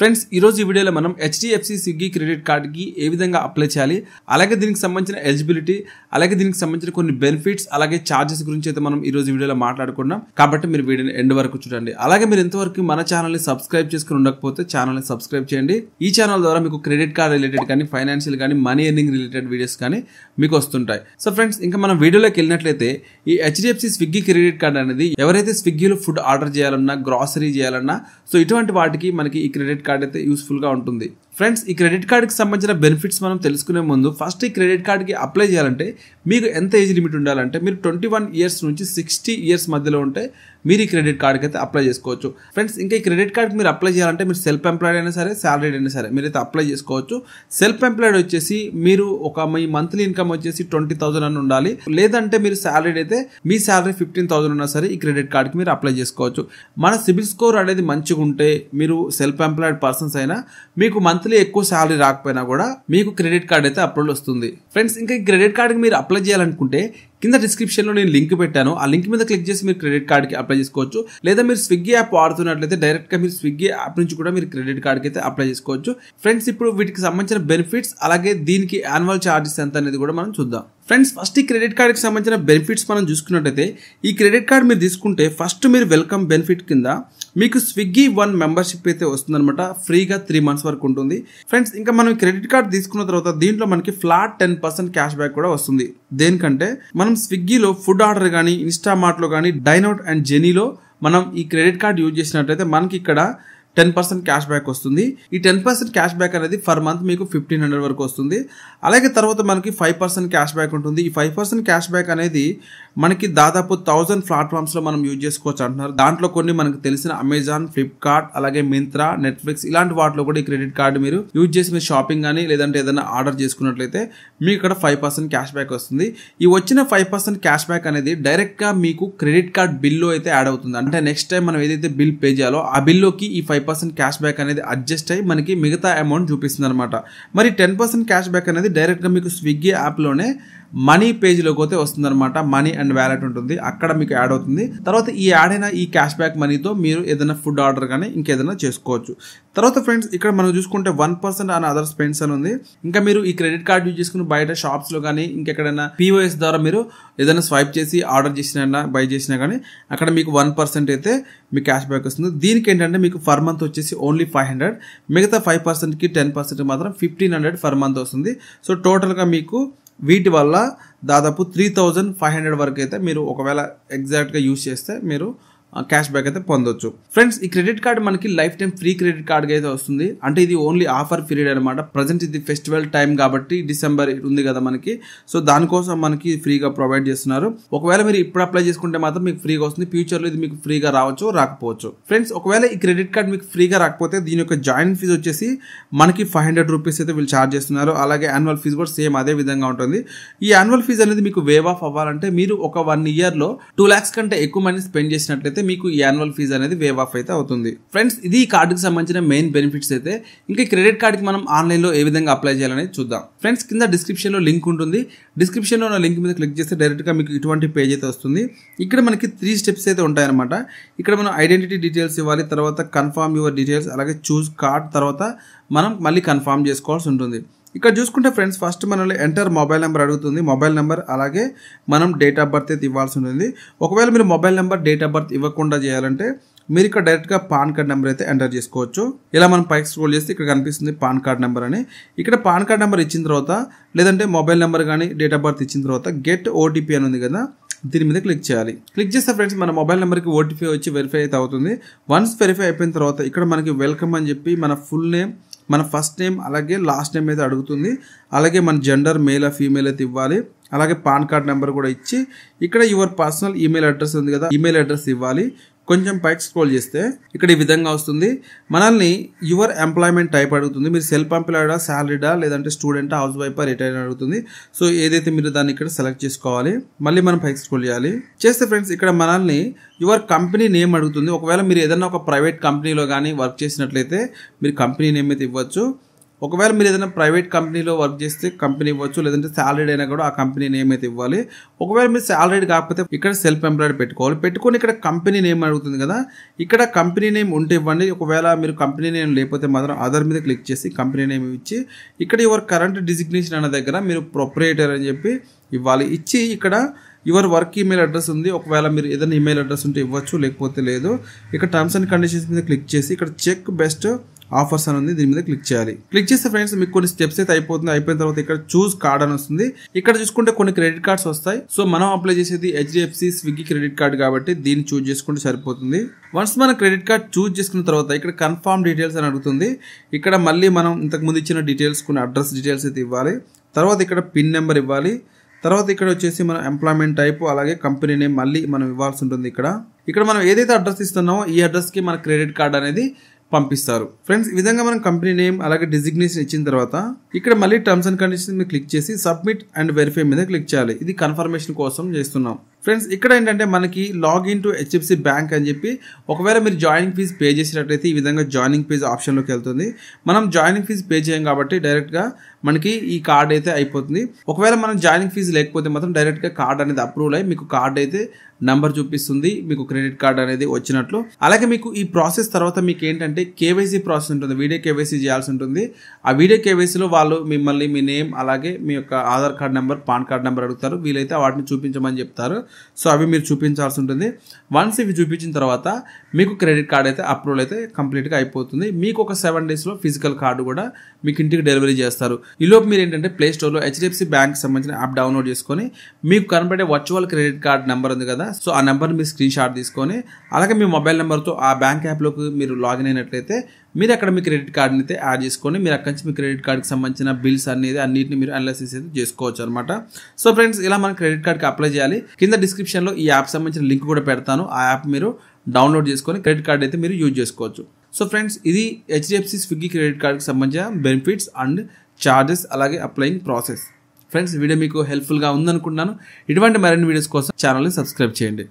friends ఈరోజు ఈ వీడియోలో మనం హెచ్డిఎఫ్సి స్విగ్గీ క్రెడిట్ కార్డ్కి ఏ విధంగా అప్లై చేయాలి అలాగే దీనికి సంబంధించిన ఎలిజిబిలిటీ అలాగే దీనికి సంబంధించిన కొన్ని బెనిఫిట్స్ అలాగే ఛార్జెస్ గురించి అయితే మనం ఈరోజు వీడియోలో మాట్లాడుకున్నాం కాబట్టి మీరు వీడియోని ఎండ్ వరకు చూడండి అలాగే మీరు ఎంతవరకు మన ఛానల్ని సబ్స్క్రైబ్ చేసుకుని ఉండకపోతే ఛానల్ని సబ్స్క్రైబ్ చేయండి ఈ ఛానల్ ద్వారా మీకు క్రెడిట్ కార్డ్ రిలేటెడ్ కానీ ఫైనాన్షియల్ కానీ మనీ ఎర్నింగ్ రిలేటెడ్ వీడియోస్ కానీ మీకు వస్తుంటాయి సో ఫ్రెండ్స్ ఇంకా మనం వీడియోలోకి వెళ్ళినట్లయితే ఈ హెచ్డిఎఫ్సి స్విగ్గీ క్రెడిట్ కార్డ్ అనేది ఎవరైతే స్విగ్గీలో ఫుడ్ ఆర్డర్ చేయాలన్నా గ్రాసరీ చేయాలన్నా సో ఇటువంటి వాటికి మనకి ఈ క్రెడిట్ కార్డ్ అయితే యూస్ఫుల్గా ఉంటుంది ఫ్రెండ్స్ ఈ క్రెడిట్ కార్డ్కి సంబంధించిన బెనిఫిట్స్ మనం తెలుసుకునే ముందు ఫస్ట్ ఈ క్రెడిట్ కార్డ్కి అప్లై చేయాలంటే మీకు ఎంత ఏజ్ లిమిట్ ఉండాలంటే మీరు ట్వంటీ వన్ ఇయర్స్ నుంచి సిక్స్టీ ఇయర్స్ మధ్యలో ఉంటే మీరు ఈ క్రెడిట్ కార్డ్కి అయితే అప్లై చేసుకోవచ్చు ఫ్రెండ్స్ ఇంకా ఈ క్రెడిట్ కార్డ్కి మీరు అప్లై చేయాలంటే మీరు సెల్ఫ్ ఎంప్లాయిడ్ అయినా సరే శాలరీడ్ అయినా సరే మీరు అయితే అప్లై చేసుకోవచ్చు సెల్ఫ్ ఎంప్లాయిడ్ వచ్చేసి మీరు ఒక మీ మంత్లీ ఇన్కమ్ వచ్చేసి ట్వంటీ థౌసండ్ అని ఉండాలి లేదంటే మీరు శాలరీడ్ అయితే మీ శాలరీ ఫిఫ్టీన్ థౌసండ్ ఉన్నా సరే ఈ క్రెడిట్ కార్డ్కి మీరు అప్లై చేసుకోవచ్చు మన సిబిల్ స్కోర్ అనేది మంచిగా ఉంటే మీరు సెల్ఫ్ ఎంప్లాయిడ్ పర్సన్స్ అయినా మీకు మంత్లీ మంత్లీ ఎక్కువ శాలరీ రాకపోయినా కూడా మీకు క్రెడిట్ కార్డ్ అయితే అప్రూవల్ వస్తుంది ఫ్రెండ్స్ ఇంకా క్రెడిట్ కార్డ్కి మీరు అప్లై చేయాలనుకుంటే కింద డిస్క్రిప్షన్లో నేను లింక్ పెట్టాను ఆ లింక్ మీద క్లిక్ చేసి మీరు క్రెడిట్ కార్డ్కి అప్లై చేసుకోవచ్చు లేదా మీరు స్విగ్గీ యాప్ వాడుతున్నట్లయితే డైరెక్ట్గా మీరు స్విగ్గీ యాప్ నుంచి కూడా మీరు క్రెడిట్ కార్డ్కి అయితే అప్లై చేసుకోవచ్చు ఫ్రెండ్స్ ఇప్పుడు వీటికి సంబంధించిన బెనిఫిట్స్ అలాగే దీనికి యాన్యువల్ ఛార్జెస్ ఎంత అనేది కూడా మనం చూద్దాం ఫ్రెండ్స్ ఫస్ట్ ఈ క్రెడిట్ కార్డ్కి సంబంధించిన బెనిఫిట్స్ మనం చూసుకున్నట్లయితే ఈ క్రెడిట్ కార్డ్ మీరు తీసుకుంటే ఫస్ట్ మీరు వెల్కమ్ బెనిఫిట్ కింద మీకు స్విగ్గీ వన్ మెంబర్షిప్ అయితే వస్తుందన్నమాట ఫ్రీగా త్రీ మంత్స్ వరకు ఉంటుంది ఫ్రెండ్స్ ఇంకా మనం క్రెడిట్ కార్డ్ తీసుకున్న తర్వాత దీంట్లో మనకి flat ten percent cash back కూడా వస్తుంది దేనికంటే మనం స్విగ్గీలో ఫుడ్ ఆర్డర్ కానీ ఇన్స్టామార్ట్లో కానీ డైనౌట్ అండ్ జెనీలో మనం ఈ క్రెడిట్ కార్డ్ యూజ్ చేసినట్లయితే మనకి ఇక్కడ టెన్ పర్సెంట్ క్యాష్ బ్యాక్ వస్తుంది ఈ టెన్ పర్సెంట్ క్యాష్ బ్యాక్ అనేది ఫర్ మంత్ మీకు ఫిఫ్టీన్ హండ్రెడ్ వరకు వస్తుంది అలాగే తర్వాత మనకి ఫైవ్ పర్సెంట్ క్యాష్ బ్యాక్ ఉంటుంది ఈ ఫైవ్ పర్సెంట్ క్యాష్ బ్యాక్ అనేది మనకి దాదాపు థౌజండ్ ప్లాట్ఫామ్స్లో మనం యూజ్ చేసుకోవచ్చు అంటున్నారు దాంట్లో కొన్ని మనకు తెలిసిన అమెజాన్ ఫ్లిప్కార్ట్ అలాగే మింత్రా నెట్ఫ్లిక్స్ ఇలాంటి వాటిలో కూడా ఈ క్రెడిట్ కార్డు మీరు యూజ్ చేసి మీరు షాపింగ్ కానీ లేదంటే ఏదైనా ఆర్డర్ చేసుకున్నట్లయితే మీకు ఇక్కడ ఫైవ్ పర్సెంట్ క్యాష్ బ్యాక్ వస్తుంది ఈ వచ్చిన ఫైవ్ పర్సెంట్ క్యాష్ బ్యాక్ అనేది డైరెక్ట్గా మీకు క్రెడిట్ కార్డ్ బిల్లు అయితే యాడ్ అవుతుంది అంటే నెక్స్ట్ టైం మనం ఏదైతే బిల్ పే చేయాలో ఆ బిల్లోకి ఈ five five percent cash back అనేది అడ్జస్ట్ అయ్యి మనకి మిగతా అమౌంట్ చూపిస్తుంది అనమాట మరి టెన్ పర్సెంట్ క్యాష్ బ్యాక్ అనేది డైరెక్ట్గా మీకు స్విగ్గీ యాప్లోనే మనీ పేజ్లోకి పోతే వస్తుందన్నమాట మనీ అండ్ వ్యాలెట్ ఉంటుంది అక్కడ మీకు యాడ్ అవుతుంది తర్వాత ఈ యాడ్ అయిన ఈ క్యాష్ బ్యాక్ మనీతో మీరు ఏదైనా ఫుడ్ ఆర్డర్ కానీ ఇంకేదైనా చేసుకోవచ్చు తర్వాత ఫ్రెండ్స్ ఇక్కడ మనం చూసుకుంటే one percent and other spends అని ఉంది ఇంకా మీరు ఈ క్రెడిట్ కార్డ్ యూజ్ చేసుకుని బయట షాప్స్లో కానీ ఇంకెక్కడైనా పీఓఎస్ ద్వారా మీరు ఏదైనా స్వైప్ చేసి ఆర్డర్ చేసినా బై చేసినా కానీ అక్కడ మీకు వన్ పర్సెంట్ అయితే మీకు క్యాష్ బ్యాక్ వస్తుంది దీనికి ఏంటంటే మీకు ఫర్ మంత్ వచ్చేసి ఓన్లీ ఫైవ్ హండ్రెడ్ మిగతా ఫైవ్ పర్సెంట్కి టెన్ పర్సెంట్ మాత్రం ఫిఫ్టీన్ హండ్రెడ్ ఫర్ మంత్ వస్తుంది సో టోటల్గా మీకు వీటి వల్ల దాదాపు త్రీ థౌజండ్ ఫైవ్ హండ్రెడ్ వరకు అయితే మీరు ఒకవేళ ఎగ్జాక్ట్గా యూస్ చేస్తే మీరు క్యాష్ బ్యాక్ అయితే పొందొచ్చు ఫ్రెండ్స్ ఈ క్రెడిట్ కార్డు మనకి లైఫ్ టైం ఫ్రీ క్రెడిట్ కార్డ్గా అయితే వస్తుంది అంటే ఇది ఓన్లీ ఆఫర్ పీరియడ్ అనమాట ప్రజెంట్ ఇది ఫెస్టివల్ టైం కాబట్టి డిసెంబర్ ఉంది కదా మనకి సో దానికోసం మనకి ఫ్రీగా ప్రొవైడ్ చేస్తున్నారు ఒకవేళ మీరు ఇప్పుడు అప్లై చేసుకుంటే మాత్రం మీకు ఫ్రీగా వస్తుంది ఫ్యూచర్లో ఇది మీకు ఫ్రీగా రావచ్చు రాకపోవచ్చు ఫ్రెండ్స్ ఒకవేళ ఈ క్రెడిట్ కార్డ్ మీకు ఫ్రీగా రాకపోతే దీని యొక్క జాయిన్ ఫీజు వచ్చేసి మనకి ఫైవ్ హండ్రెడ్ రూపీస్ అయితే వీళ్ళు ఛార్జ్ చేస్తున్నారు అలాగే యాన్యువల్ ఫీజు కూడా సేమ్ అదే విధంగా ఉంటుంది ఈ యాన్యువల్ ఫీజు అనేది మీకు వేవ్ ఆఫ్ అవ్వాలంటే మీరు ఒక వన్ ఇయర్లో టూ ల్యాక్స్ కంటే ఎక్కువ మనీ స్పెండ్ చేసినట్లయితే అయితే మీకు ఈ యాన్యువల్ ఫీజు అనేది వేవ్ ఆఫ్ అయితే అవుతుంది ఫ్రెండ్స్ ఇది ఈ కార్డుకి సంబంధించిన మెయిన్ బెనిఫిట్స్ అయితే ఇంకా క్రెడిట్ కార్డుకి మనం ఆన్లైన్లో ఏ విధంగా అప్లై చేయాలనేది చూద్దాం ఫ్రెండ్స్ కింద డిస్క్రిప్షన్లో లింక్ ఉంటుంది డిస్క్రిప్షన్లో ఉన్న లింక్ మీద క్లిక్ చేస్తే డైరెక్ట్గా మీకు ఇటువంటి పేజ్ అయితే వస్తుంది ఇక్కడ మనకి త్రీ స్టెప్స్ అయితే ఉంటాయన్నమాట ఇక్కడ మనం ఐడెంటిటీ డీటెయిల్స్ ఇవ్వాలి తర్వాత కన్ఫామ్ యువర్ డీటెయిల్స్ అలాగే చూస్ కార్డ్ తర్వాత మనం మళ్ళీ కన్ఫామ్ చేసుకోవాల్సి ఉంటుంది ఇక్కడ చూసుకుంటే ఫ్రెండ్స్ ఫస్ట్ మనల్ని ఎంటర్ మొబైల్ నెంబర్ అడుగుతుంది మొబైల్ నెంబర్ అలాగే మనం డేట్ ఆఫ్ బర్త్ అయితే ఇవ్వాల్సి ఉంటుంది ఒకవేళ మీరు mobile number date of birth ఇవ్వకుండా చేయాలంటే మీరు ఇక్కడ డైరెక్ట్గా పాన్ కార్డ్ నెంబర్ అయితే ఎంటర్ చేసుకోవచ్చు ఇలా మనం పైకి స్క్రోల్ చేస్తే ఇక్కడ కనిపిస్తుంది పాన్ కార్డ్ నెంబర్ అని ఇక్కడ పాన్ కార్డ్ నెంబర్ ఇచ్చిన తర్వాత లేదంటే మొబైల్ నెంబర్ కానీ డేట్ ఆఫ్ బర్త్ ఇచ్చిన తర్వాత గెట్ ఓటీపీ అని ఉంది కదా దీని మీద క్లిక్ చేయాలి క్లిక్ చేస్తే ఫ్రెండ్స్ మన మొబైల్ నెంబర్కి ఓటీపీ వచ్చి వెరిఫై అయితే అవుతుంది వన్స్ వెరిఫై అయిపోయిన తర్వాత ఇక్కడ మనకి వెల్కమ్ అని చెప్పి మన ఫుల్ నేమ్ మన ఫస్ట్ నేమ్ అలాగే లాస్ట్ నేమ్ అయితే అడుగుతుంది అలాగే మన జెండర్ మేల్ ఫీమేల్ అయితే ఇవ్వాలి అలాగే పాన్ కార్డ్ నెంబర్ కూడా ఇచ్చి ఇక్కడ యువర్ పర్సనల్ ఈమెయిల్ అడ్రస్ ఉంది కదా ఈమెయిల్ అడ్రస్ ఇవ్వాలి కొంచెం పైకి స్క్రోల్ చేస్తే ఇక్కడ ఈ విధంగా వస్తుంది మనల్ని యువర్ ఎంప్లాయ్మెంట్ టైప్ అడుగుతుంది మీరు సెల్ఫ్ ఎంప్లాయిడా శాలరీడా లేదంటే స్టూడెంటా హౌస్ వైఫా రిటైర్ అడుగుతుంది సో ఏదైతే మీరు దాన్ని ఇక్కడ సెలెక్ట్ చేసుకోవాలి మళ్ళీ మనం పైకి స్క్రోల్ చేయాలి చేస్తే ఫ్రెండ్స్ ఇక్కడ మనల్ని యువర్ కంపెనీ నేమ్ అడుగుతుంది ఒకవేళ మీరు ఏదైనా ఒక ప్రైవేట్ కంపెనీలో కానీ వర్క్ చేసినట్లయితే మీరు కంపెనీ నేమ్ అయితే ఇవ్వచ్చు ఒకవేళ మీరు ఏదైనా ప్రైవేట్ కంపెనీలో వర్క్ చేస్తే కంపెనీ ఇవ్వచ్చు లేదంటే సాలరీడ్ అయినా కూడా ఆ కంపెనీ నేమ్ అయితే ఇవ్వాలి ఒకవేళ మీరు శాలరీడ్ కాకపోతే ఇక్కడ సెల్ఫ్ ఎంప్లాయిడ్ పెట్టుకోవాలి పెట్టుకొని ఇక్కడ కంపెనీ నేమ్ అడుగుతుంది కదా ఇక్కడ కంపెనీ నేమ్ ఉంటే ఇవ్వండి ఒకవేళ మీరు కంపెనీ నేమ్ లేకపోతే మాత్రం అదర్ మీద క్లిక్ చేసి కంపెనీ నేమ్ ఇచ్చి ఇక్కడ యువర్ కరెంట్ డిజిగ్నేషన్ అన్న దగ్గర మీరు ప్రొపరేటర్ అని చెప్పి ఇవ్వాలి ఇచ్చి ఇక్కడ యువర్ వర్క్ ఈమెయిల్ అడ్రస్ ఉంది ఒకవేళ మీరు ఏదైనా ఈమెయిల్ అడ్రస్ ఉంటే ఇవ్వచ్చు లేకపోతే లేదు ఇక్కడ టర్మ్స్ అండ్ కండిషన్స్ మీద క్లిక్ చేసి ఇక్కడ చెక్ బెస్ట్ ఆఫర్స్ అని ఉంది దీని మీద క్లిక్ చేయాలి క్లిక్ చేస్తే ఫ్రెండ్స్ మీకు కొన్ని స్టెప్స్ అయితే అయిపోతుంది అయిపోయిన తర్వాత ఇక్కడ చూస్ కార్డ్ అని వస్తుంది ఇక్కడ చూసుకుంటే కొన్ని క్రెడిట్ కార్డ్స్ వస్తాయి సో మనం అప్లై చేసేది హెచ్డిఎఫ్సి స్విగ్గీ క్రెడిట్ కార్డ్ కాబట్టి దీన్ని చూజ్ చేసుకుంటే సరిపోతుంది వన్స్ మనం క్రెడిట్ కార్డ్ చూజ్ చేసుకున్న తర్వాత ఇక్కడ కన్ఫామ్ డీటెయిల్స్ అని అడుగుతుంది ఇక్కడ మళ్ళీ మనం ఇంతకుముందు ఇచ్చిన డీటెయిల్స్ కొన్ని అడ్రస్ డీటెయిల్స్ అయితే ఇవ్వాలి తర్వాత ఇక్కడ పిన్ నెంబర్ ఇవ్వాలి తర్వాత ఇక్కడ వచ్చేసి మనం ఎంప్లాయ్మెంట్ టైప్ అలాగే కంపెనీ నేమ్ మళ్ళీ మనం ఇవ్వాల్సి ఉంటుంది ఇక్కడ ఇక్కడ మనం ఏదైతే అడ్రస్ ఇస్తున్నామో ఈ అడ్రస్కి మన క్రెడిట్ కార్డ్ అనేది పంపిస్తారు ఫ్రెండ్స్ ఈ విధంగా మనం కంపెనీ నేమ్ అలాగే డిజిగ్నేషన్ ఇచ్చిన తర్వాత ఇక్కడ మళ్ళీ టర్మ్స్ అండ్ కండిషన్స్ మీద క్లిక్ చేసి సబ్మిట్ అండ్ వెరిఫై మీద క్లిక్ చేయాలి ఇది కన్ఫర్మేషన్ కోసం చేస్తున్నాం ఫ్రెండ్స్ ఇక్కడ ఏంటంటే మనకి లాగిన్ టు హెచ్ఎఫ్సి బ్యాంక్ అని చెప్పి ఒకవేళ మీరు జాయినింగ్ ఫీజు పే చేసినట్లయితే ఈ విధంగా జాయినింగ్ ఫీజ్ ఆప్షన్లోకి వెళ్తుంది మనం జాయినింగ్ ఫీజు పే చేయం కాబట్టి డైరెక్ట్గా మనకి ఈ కార్డ్ అయితే అయిపోతుంది ఒకవేళ మనం జాయినింగ్ ఫీజు లేకపోతే మాత్రం డైరెక్ట్గా కార్డ్ అనేది అప్రూవల్ అయ్యి మీకు కార్డ్ అయితే నంబర్ చూపిస్తుంది మీకు క్రెడిట్ కార్డ్ అనేది వచ్చినట్లు అలాగే మీకు ఈ ప్రాసెస్ తర్వాత మీకు ఏంటంటే కేవైసీ ప్రాసెస్ ఉంటుంది వీడియో కేవైసీ చేయాల్సి ఉంటుంది ఆ వీడియో కేవైసీలో వాళ్ళు మిమ్మల్ని మీ నేమ్ అలాగే మీ యొక్క Aadhaar card number PAN card number అడుగుతారు వీలైతే వాటిని చూపించమని చెప్తారు సో అవి మీరు చూపించాల్సి ఉంటుంది వన్స్ ఇవి చూపించిన తర్వాత మీకు క్రెడిట్ కార్డ్ అయితే అప్రూవల్ అయితే కంప్లీట్గా అయిపోతుంది మీకు ఒక సెవెన్ డేస్లో ఫిజికల్ కార్డు కూడా మీకు ఇంటికి డెలివరీ చేస్తారు ఈలోపు మీరు ఏంటంటే ప్లే స్టోర్లో హెచ్డిఎఫ్సి బ్యాంక్ సంబంధించిన యాప్ డౌన్లోడ్ చేసుకొని మీకు కనబడే వర్చువల్ క్రెడిట్ కార్డ్ నెంబర్ ఉంది కదా సో ఆ నెంబర్ని మీరు స్క్రీన్ షాట్ తీసుకొని అలాగే మీ మొబైల్ నెంబర్తో ఆ బ్యాంక్ యాప్లోకి మీరు లాగిన్ అయినట్లయితే మీరు అక్కడ మీ క్రెడిట్ కార్డ్ని అయితే యాడ్ చేసుకొని మీరు అక్కడి నుంచి మీ క్రెడిట్ కార్డ్కి సంబంధించిన బిల్స్ అనేది అన్నింటిని మీరు అనలైసిస్ అయితే చేసుకోవచ్చు అనమాట సో ఫ్రెండ్స్ ఇలా మనం క్రెడిట్ కార్డ్కి అప్లై చేయాలి కింద డిస్క్రిప్షన్లో ఈ యాప్ సంబంధించిన లింక్ కూడా పెడతాను ఆ యాప్ మీరు డౌన్లోడ్ చేసుకొని క్రెడిట్ కార్డ్ అయితే మీరు యూజ్ చేసుకోవచ్చు సో ఫ్రెండ్స్ ఇది హెచ్డిఎఫ్సి స్విగ్గీ క్రెడిట్ కార్డ్కి సంబంధించిన బెనిఫిట్స్ అండ్ ఛార్జెస్ అలాగే అప్లయింగ్ ప్రాసెస్ ఫ్రెండ్స్ వీడియో మీకు హెల్ప్ఫుల్గా ఉందనుకుంటున్నాను ఇటువంటి మరిన్ని వీడియోస్ కోసం ఛానల్ని సబ్స్క్రైబ్ చేయండి